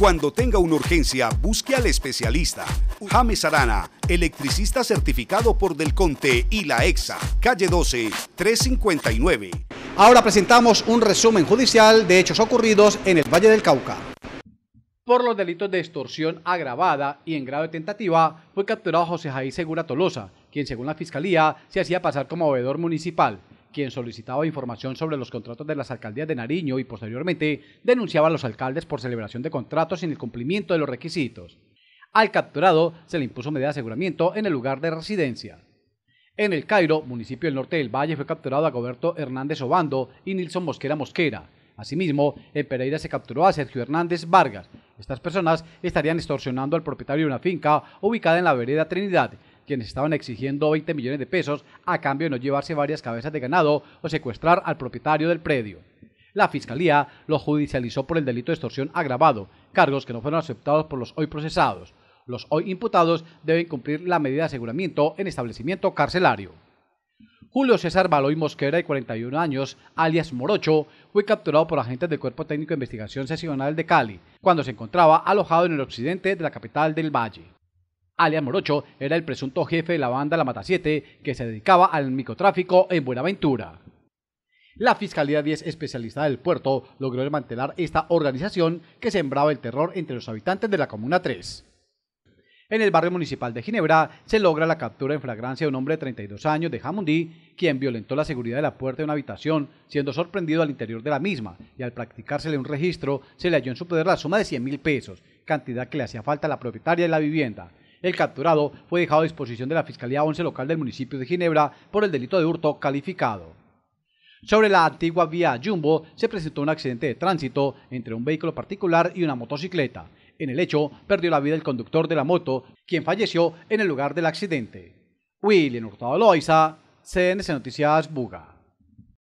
Cuando tenga una urgencia, busque al especialista. James Arana, electricista certificado por Del Conte y la EXA, calle 12, 359. Ahora presentamos un resumen judicial de hechos ocurridos en el Valle del Cauca. Por los delitos de extorsión agravada y en grave tentativa, fue capturado José Jair Segura Tolosa, quien según la Fiscalía se hacía pasar como veedor municipal quien solicitaba información sobre los contratos de las alcaldías de Nariño y posteriormente denunciaba a los alcaldes por celebración de contratos sin el cumplimiento de los requisitos. Al capturado se le impuso medida de aseguramiento en el lugar de residencia. En el Cairo, municipio del norte del Valle, fue capturado a Goberto Hernández Obando y Nilson Mosquera Mosquera. Asimismo, en Pereira se capturó a Sergio Hernández Vargas. Estas personas estarían extorsionando al propietario de una finca ubicada en la vereda Trinidad, quienes estaban exigiendo 20 millones de pesos a cambio de no llevarse varias cabezas de ganado o secuestrar al propietario del predio. La Fiscalía lo judicializó por el delito de extorsión agravado, cargos que no fueron aceptados por los hoy procesados. Los hoy imputados deben cumplir la medida de aseguramiento en establecimiento carcelario. Julio César Baloy Mosquera, de 41 años, alias Morocho, fue capturado por agentes del Cuerpo Técnico de Investigación Sesional de Cali, cuando se encontraba alojado en el occidente de la capital del Valle alias Morocho, era el presunto jefe de la banda La Mata 7, que se dedicaba al microtráfico en Buenaventura. La Fiscalía 10 especializada del puerto logró desmantelar esta organización que sembraba el terror entre los habitantes de la Comuna 3. En el barrio municipal de Ginebra se logra la captura en flagrancia de un hombre de 32 años de Jamundí, quien violentó la seguridad de la puerta de una habitación, siendo sorprendido al interior de la misma, y al practicársele un registro se le halló en su poder la suma de 100 mil pesos, cantidad que le hacía falta a la propietaria de la vivienda. El capturado fue dejado a disposición de la Fiscalía 11 local del municipio de Ginebra por el delito de hurto calificado. Sobre la antigua vía Jumbo se presentó un accidente de tránsito entre un vehículo particular y una motocicleta. En el hecho, perdió la vida el conductor de la moto, quien falleció en el lugar del accidente. William Hurtado Loiza, CNC Noticias Buga.